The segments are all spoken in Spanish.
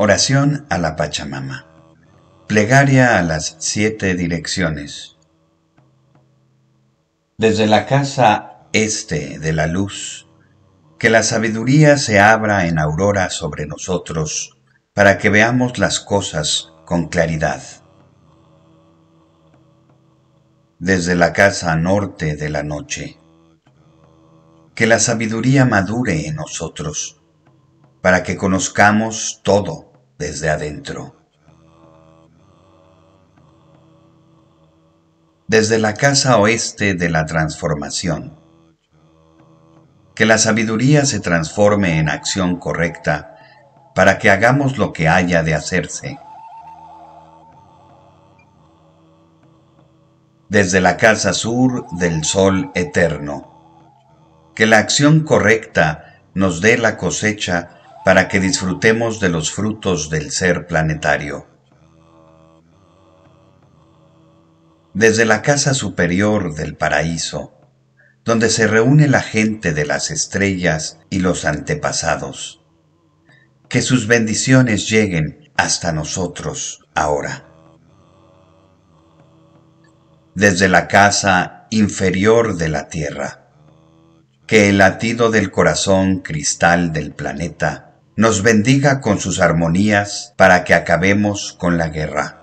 Oración a la Pachamama. Plegaria a las siete direcciones. Desde la casa este de la luz, que la sabiduría se abra en aurora sobre nosotros, para que veamos las cosas con claridad. Desde la casa norte de la noche, que la sabiduría madure en nosotros, para que conozcamos todo desde adentro. Desde la casa oeste de la transformación. Que la sabiduría se transforme en acción correcta para que hagamos lo que haya de hacerse. Desde la casa sur del sol eterno. Que la acción correcta nos dé la cosecha para que disfrutemos de los frutos del ser planetario. Desde la casa superior del paraíso, donde se reúne la gente de las estrellas y los antepasados, que sus bendiciones lleguen hasta nosotros ahora. Desde la casa inferior de la tierra, que el latido del corazón cristal del planeta nos bendiga con sus armonías para que acabemos con la guerra.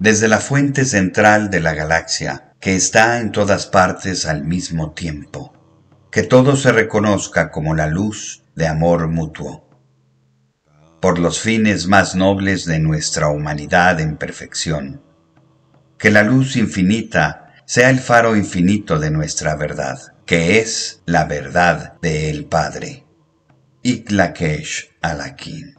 Desde la fuente central de la galaxia, que está en todas partes al mismo tiempo, que todo se reconozca como la luz de amor mutuo. Por los fines más nobles de nuestra humanidad en perfección, que la luz infinita sea el faro infinito de nuestra verdad que es la verdad del Padre. Iklakesh alakin.